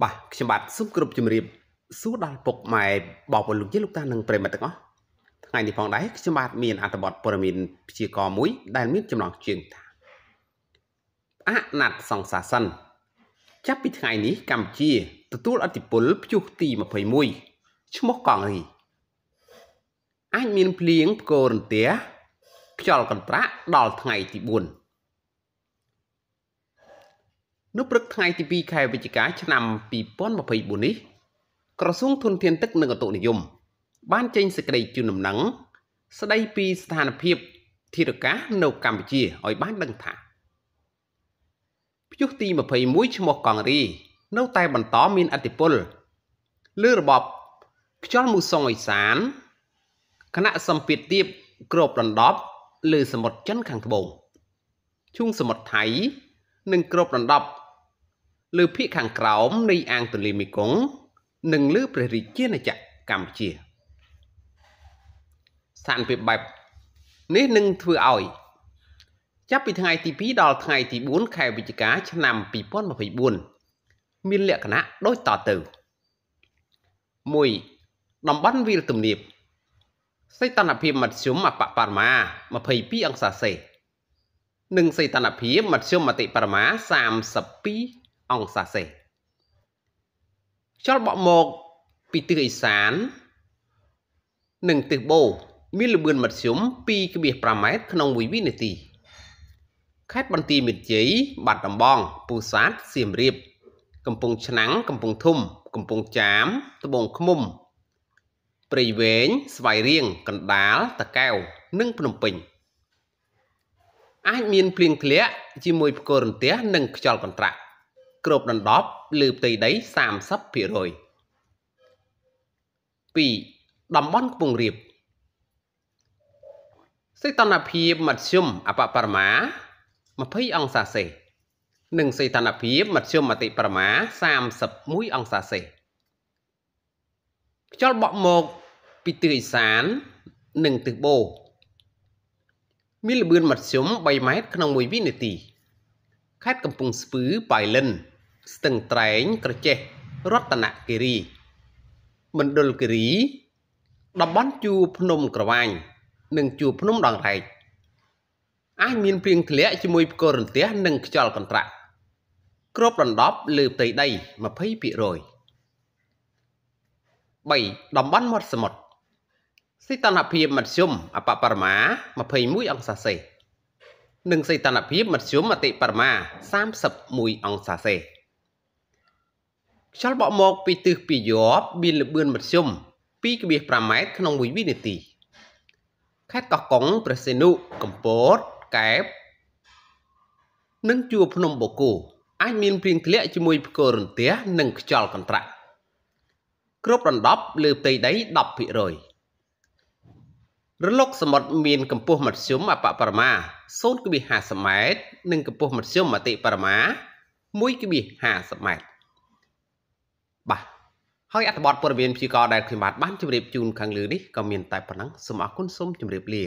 បាទខ្ញុំបាទសុំគ្រប់ជំរាបសួរដល់ពុកម៉ែបងប្អូនលោកជាលោកតានិងប្រិមត្តទាំងអស់ថ្ងៃនេះផងដែរខ្ញុំបាទមានអត្ថបទព័ត៌មានព្យាករណ៍មួយដែលមានចំណងជើងថាអណាត់សង្សាសិនចាប់ពីថ្ងៃនេះកម្ពុជាទទួលអធិពលព្យុះទី21ឈ្មោះកងរីអាចមានភ្លៀងផ្គររន្ទះខ្យល់កន្ត្រាក់ដល់ថ្ងៃទី4នៅព្រឹកថ្ងៃទី2ខែវិច្ឆិកាឆ្នាំ2024នេះ ក្រសួងធនធានទឹកនិងឧតុនិយមបានចេញសេចក្តីជូនដំណឹងស្តីពីស្ថានភាពធារកាសនៅកម្ពុជាឲ្យបានដឹងថាព្យុះទី21ឈ្មោះកងរី នៅតែបន្តមានឥទ្ធិពលលើរបបខ្យល់មូសុងអេសានគណៈសម្ពាធទៀបគ្របដណ្ដប់លើសមុទ្រចិនខាងត្បូងឈូងសមុទ្រថៃនិងគ្របដណ្ដប់លើភៀកខាងក្រោមនៃអាងទន្លេមេគង្គនិងលើព្រះរាជាណាចក្រកម្ពុជាស្ថានភាពបែបនេះនឹងធ្វើឲ្យ ចាប់ពីថ្ងៃទី2ដល់ថ្ងៃទី4ខែវិច្ឆិកាឆ្នាំ2024មានលក្ខណៈដូចតទៅ1តំបន់វាលទំនាបសីតុណ្ហភាពមធ្យមអបបរមា22អង្សាសេនិងសីតុណ្ហភាពមធ្យមអតិបរមា32អង្សាសេខ្យល់បក់មកពីទិសឦសាននិងទិសបូមានល្បឿនមធ្យម2.5ម៉ែត្រក្នុង1វិនាទីខេត្តបន្ទាយមានជ័យបាត់ដំបងពោធិ៍សាត់សៀមរាបកំពង់ឆ្នាំងកំពង់ធំកំពង់ចាមត្បូងឃ្មុំ ព្រៃវែងស្វាយរៀងកណ្ដាលតាកែវនិងភ្នំពេញអាចមានភ្លៀងធ្លាក់ជាមួយផ្គររន្ទះនិងខ្យល់កន្ត្រាក់គ្របដណ្ដប់លើផ្ទៃដី30% 2. តំបន់ខ្ពង់រាបសីតុណ្ហភាពមធ្យមអបបរមា20អង្សាសេនិងសីតុណ្ហភាពមធ្យមអតិបរមា31អង្សាសេខ្យល់បក់មកពីទិសឦសាននិងទិសបូរមានល្បឿនមធ្យម3ម៉ែត្រក្នុង1វិនាទីខេត្តកំពង់ស្ពឺប៉ៃលិនស្ទឹងត្រែងក្រចេះរតនគិរីមណ្ឌលគិរីតំបន់ជួរភ្នំក្រវាញនិងជួរភ្នំដងរែកអាចមានព្រៀងធ្លាក់ជាមួយផ្គររន្ទះនិងខ្យល់កន្ត្រាក់គ្របដណ្ដប់លើផ្ទៃដី20% 3តំបន់មាត់សមុទ្រសីតុណ្ហភាពមធ្យមអបបរមា21អង្សាសេនិងសីតុណ្ហភាពមធ្យមអតិបរមា31អង្សាសេខ្យល់បក់មកពីទិសពីយប់មានល្បឿនមធ្យម2.5ម៉ែត្រក្នុង1វិនាទីខេត្តកោះកុងព្រះសីនុកំពតកែបនិងជួរភ្នំបូកូអាចមានព្រៀងធ្លាក់ជាមួយផ្គររន្ទះនិងខ្យល់កន្ត្រាក់គ្រប់រំដប់លើផ្ទៃដី10%រលកសមុទ្រមានកម្ពស់មធ្យមអបបរមា0.50ម៉ែត្រនិងកម្ពស់មធ្យមអតិបរមា1.50ម៉ែត្រហើយអត្ថបទព័ត៌មានព្យាករណ៍ដែលខ្ញុំបាទបានជម្រាបជូនខាងលើនេះក៏មានតែប៉ុណ្ណឹងសូមអរគុណសូមជម្រាបលា